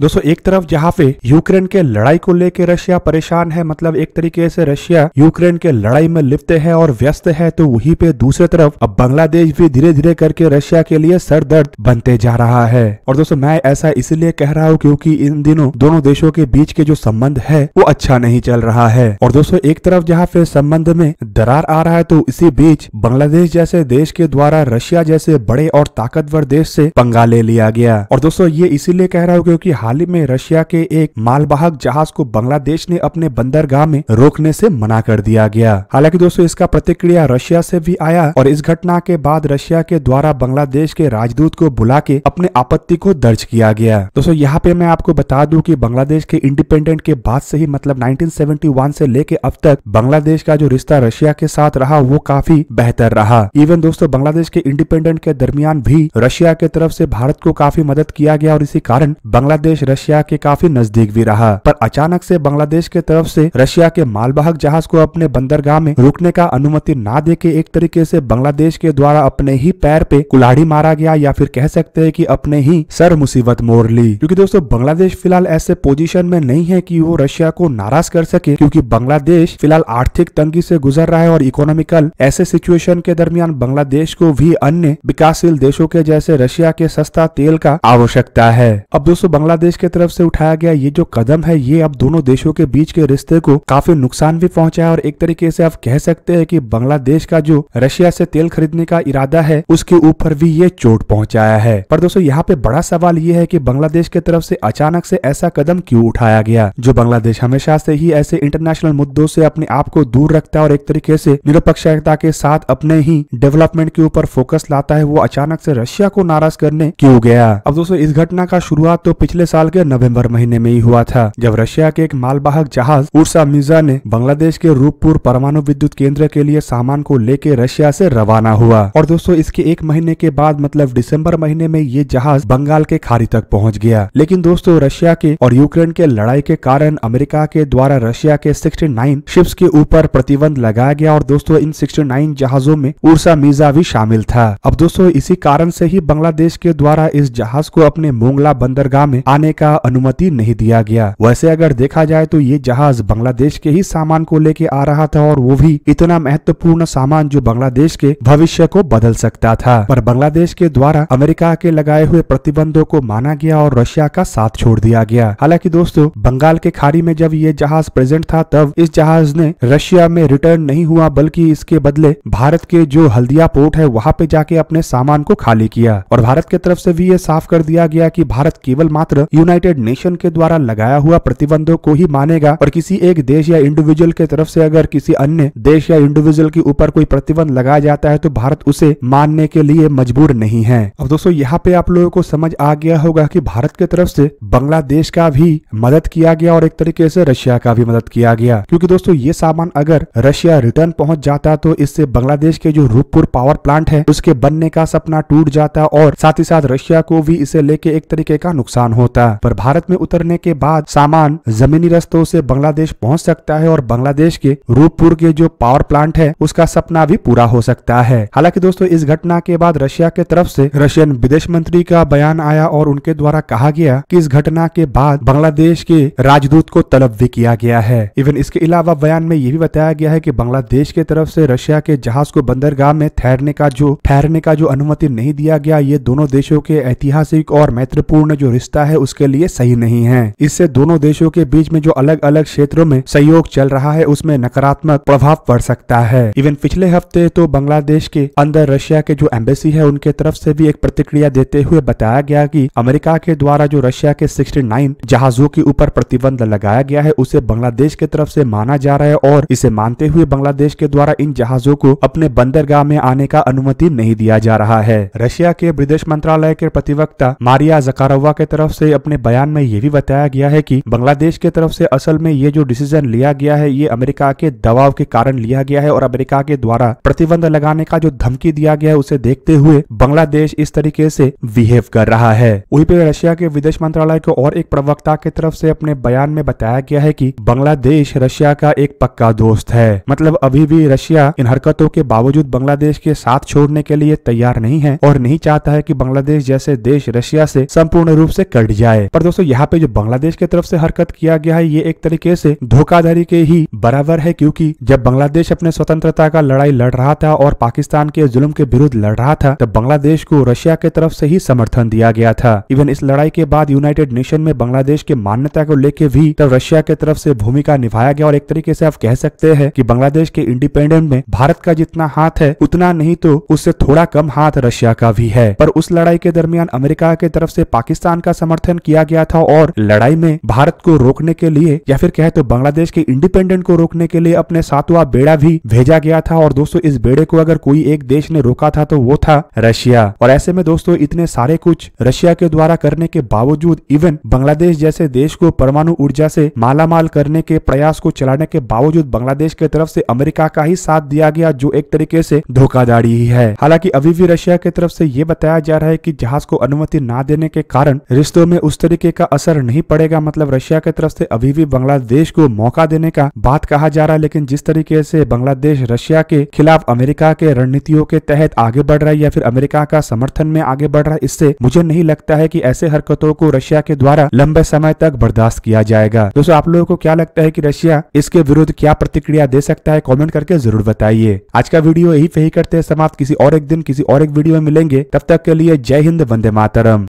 दोस्तों एक तरफ जहाँ पे यूक्रेन के लड़ाई को लेकर रशिया परेशान है मतलब एक तरीके से रशिया यूक्रेन के लड़ाई में लिप्त है और व्यस्त है तो वहीं पे दूसरे तरफ अब बांग्लादेश भी धीरे धीरे करके रशिया के लिए सर दर्द बनते जा रहा है और दोस्तों मैं ऐसा इसलिए कह रहा हूँ क्योंकि इन दिनों दोनों देशों के बीच के जो संबंध है वो अच्छा नहीं चल रहा है और दोस्तों एक तरफ जहाँ पे संबंध में दरार आ रहा है तो इसी बीच बांग्लादेश जैसे देश के द्वारा रशिया जैसे बड़े और ताकतवर देश से पंगा ले लिया गया और दोस्तों ये इसीलिए कह रहा हूँ क्योंकि हाल ही में रशिया के एक मालवाहक जहाज को बांग्लादेश ने अपने बंदरगाह में रोकने से मना कर दिया गया हालांकि दोस्तों इसका प्रतिक्रिया रशिया से भी आया और इस घटना के बाद रशिया के द्वारा बांग्लादेश के राजदूत को बुला के अपने आपत्ति को दर्ज किया गया दोस्तों यहाँ पे मैं आपको बता दू की बांग्लादेश के इंडिपेंडेंट के बाद से ही मतलब नाइनटीन से लेके अब तक बांग्लादेश का जो रिश्ता रशिया के साथ रहा वो काफी बेहतर रहा इवन दोस्तों बांग्लादेश के इंडिपेंडेंट के दरमियान भी रशिया के तरफ से भारत को काफी मदद किया गया और इसी कारण बांग्लादेश बांग्लादेश रशिया के काफी नजदीक भी रहा पर अचानक से बांग्लादेश के तरफ से रशिया के मालवाहक जहाज को अपने बंदरगाह में रुकने का अनुमति ना दे के एक तरीके से बांग्लादेश के द्वारा अपने ही पैर पे कुल्हाड़ी मारा गया या फिर कह सकते हैं कि अपने ही सर मुसीबत मोड़ ली क्योंकि दोस्तों बांग्लादेश फिलहाल ऐसे पोजिशन में नहीं है की वो रशिया को नाराज कर सके क्यूँकी बांग्लादेश फिलहाल आर्थिक तंगी से गुजर रहा है और इकोनॉमिकल ऐसे सिचुएशन के दरमियान बांग्लादेश को भी अन्य विकासशील देशों के जैसे रशिया के सस्ता तेल का आवश्यकता है अब दोस्तों बांग्लादेश बांग्लादेश की तरफ से उठाया गया ये जो कदम है ये अब दोनों देशों के बीच के रिश्ते को काफी नुकसान भी पहुंचाया और एक तरीके से आप कह सकते हैं कि बांग्लादेश का जो रशिया से तेल खरीदने का इरादा है उसके ऊपर भी ये चोट पहुंचाया है पर दोस्तों यहाँ पे बड़ा सवाल ये है की बांग्लादेश की तरफ से अचानक से ऐसा कदम क्यों उठाया गया जो बांग्लादेश हमेशा से ही ऐसे इंटरनेशनल मुद्दों से अपने आप को दूर रखता है और एक तरीके से निरपेक्षता के साथ अपने ही डेवलपमेंट के ऊपर फोकस लाता है वो अचानक से रशिया को नाराज करने क्यों गया अब दोस्तों इस घटना का शुरुआत तो पिछले साल साल के नवंबर महीने में ही हुआ था जब रशिया के एक मालवाहक जहाज उर्सा मिर्जा ने बांग्लादेश के रूपपुर परमाणु विद्युत केंद्र के लिए सामान को लेके रशिया से रवाना हुआ और दोस्तों इसके एक महीने के बाद मतलब दिसंबर महीने में ये जहाज बंगाल के खाड़ी तक पहुँच गया लेकिन दोस्तों रशिया के और यूक्रेन के लड़ाई के कारण अमेरिका के द्वारा रशिया के सिक्सटी शिप्स के ऊपर प्रतिबंध लगाया गया और दोस्तों इन सिक्सटी जहाजों में उर्सा मीजा भी शामिल था अब दोस्तों इसी कारण से ही बांग्लादेश के द्वारा इस जहाज को अपने मोंगला बंदरगाह में आने आने का अनुमति नहीं दिया गया वैसे अगर देखा जाए तो ये जहाज बांग्लादेश के ही सामान को लेके आ रहा था और वो भी इतना महत्वपूर्ण सामान जो बांग्लादेश के भविष्य को बदल सकता था पर बांग्लादेश के द्वारा अमेरिका के लगाए हुए प्रतिबंधों को माना गया और रशिया का साथ छोड़ दिया गया हालांकि दोस्तों बंगाल के खाड़ी में जब ये जहाज प्रेजेंट था तब इस जहाज ने रशिया में रिटर्न नहीं हुआ बल्कि इसके बदले भारत के जो हल्दिया पोर्ट है वहाँ पे जाके अपने सामान को खाली किया और भारत के तरफ से भी ये साफ कर दिया गया कि भारत केवल मात्र यूनाइटेड नेशन के द्वारा लगाया हुआ प्रतिबंधों को ही मानेगा और किसी एक देश या इंडिविजुअल के तरफ से अगर किसी अन्य देश या इंडिविजुअल के ऊपर कोई प्रतिबंध लगाया जाता है तो भारत उसे मानने के लिए मजबूर नहीं है अब दोस्तों यहाँ पे आप लोगों को समझ आ गया होगा की भारत के तरफ से बांग्लादेश का भी मदद किया गया और एक तरीके से रशिया का भी मदद किया गया क्योंकि दोस्तों ये सामान अगर रशिया रिटर्न पहुंच जाता तो इससे बांग्लादेश के जो रूपपुर पावर प्लांट है उसके बनने का सपना टूट जाता और साथ ही साथ रशिया को भी इसे लेके एक तरीके का नुकसान होता सकता पर भारत में उतरने के बाद सामान जमीनी रस्तों से बांग्लादेश पहुंच सकता है और बांग्लादेश के रूपपुर के जो पावर प्लांट है उसका सपना भी पूरा हो सकता है हालांकि दोस्तों इस घटना के बाद रशिया के तरफ से रशियन विदेश मंत्री का बयान आया और उनके द्वारा कहा गया कि इस घटना के बाद बांग्लादेश के राजदूत को तलब भी किया गया है इवन इसके अलावा बयान में ये भी बताया गया है कि बांग्लादेश के तरफ से रशिया के जहाज को बंदरगाह में ठहरने का जो ठहरने का जो अनुमति नहीं दिया गया ये दोनों देशों के ऐतिहासिक और महत्वपूर्ण जो रिश्ता है उसके लिए सही नहीं है इससे दोनों देशों के बीच में जो अलग अलग क्षेत्रों में सहयोग चल रहा है उसमें नकारात्मक प्रभाव पड़ सकता है इवन पिछले हफ्ते तो बांग्लादेश के अंदर रशिया के जो एम्बेसी है उनके तरफ से भी एक प्रतिक्रिया देते हुए बताया गया कि अमेरिका के द्वारा जो रशिया के 69 जहाजों के ऊपर प्रतिबंध लगाया गया है उसे बांग्लादेश के तरफ से माना जा रहा है और इसे मानते हुए बांग्लादेश के द्वारा इन जहाजों को अपने बंदरगाह में आने का अनुमति नहीं दिया जा रहा है रशिया के विदेश मंत्रालय के प्रतिवक्ता मारिया जकारोवा के तरफ से अपने बयान में यह भी बताया गया है कि बांग्लादेश के तरफ से असल में ये जो डिसीजन लिया गया है ये अमेरिका के दबाव के कारण लिया गया है और अमेरिका के द्वारा प्रतिबंध लगाने का जो धमकी दिया गया है उसे देखते हुए बांग्लादेश इस तरीके से बिहेव कर रहा है वही पे रशिया के विदेश मंत्रालय को और एक प्रवक्ता के तरफ से अपने बयान में बताया गया है की बांग्लादेश रशिया का एक पक्का दोस्त है मतलब अभी भी रशिया इन हरकतों के बावजूद बांग्लादेश के साथ छोड़ने के लिए तैयार नहीं है और नहीं चाहता है की बांग्लादेश जैसे देश रशिया से संपूर्ण रूप से कट जाए जाए पर दोस्तों यहाँ पे जो बांग्लादेश की तरफ से हरकत किया गया है ये एक तरीके से धोखाधड़ी के ही बराबर है क्योंकि जब बांग्लादेश अपने स्वतंत्रता का लड़ाई लड़ रहा था और पाकिस्तान के जुल्म के विरुद्ध लड़ रहा था तब बांग्लादेश को रशिया के तरफ से ही समर्थन दिया गया था इवन इस लड़ाई के बाद यूनाइटेड नेशन में बांग्लादेश के मान्यता को लेकर भी तब रशिया के तरफ से भूमिका निभाया गया और एक तरीके से आप कह सकते हैं कि बांग्लादेश के इंडिपेंडेंट में भारत का जितना हाथ है उतना नहीं तो उससे थोड़ा कम हाथ रशिया का भी है पर उस लड़ाई के दरमियान अमेरिका के तरफ से पाकिस्तान का समर्थन समर्थन किया गया था और लड़ाई में भारत को रोकने के लिए या फिर कहे तो बांग्लादेश के इंडिपेंडेंट को रोकने के लिए अपने सातवा बेड़ा भी भेजा गया था और दोस्तों इस बेड़े को अगर कोई एक देश ने रोका था तो वो था रशिया और ऐसे में दोस्तों इतने सारे कुछ रशिया के द्वारा करने के बावजूद इवन बांग्लादेश जैसे देश को परमाणु ऊर्जा से मालामाल करने के प्रयास को चलाने के बावजूद बांग्लादेश के तरफ से अमेरिका का ही साथ दिया गया जो एक तरीके से धोखाधड़ी ही है हालांकि अभी भी रशिया के तरफ से ये बताया जा रहा है की जहाज को अनुमति न देने के कारण रिश्तों में उस तरीके का असर नहीं पड़ेगा मतलब रशिया की तरफ से अभी भी बांग्लादेश को मौका देने का बात कहा जा रहा है लेकिन जिस तरीके से बांग्लादेश रशिया के खिलाफ अमेरिका के रणनीतियों के तहत आगे बढ़ रहा है या फिर अमेरिका का समर्थन में आगे बढ़ रहा है इससे मुझे नहीं लगता है की ऐसे हरकतों को रशिया के द्वारा लंबे समय तक बर्दाश्त किया जाएगा दोस्तों आप लोगों को क्या लगता है की रशिया इसके विरुद्ध क्या प्रतिक्रिया दे सकता है कॉमेंट करके जरूर बताइए आज का वीडियो यही पे ही करते हैं समाप्त किसी और एक दिन किसी और एक वीडियो में मिलेंगे तब तक के लिए जय हिंद वंदे मातरम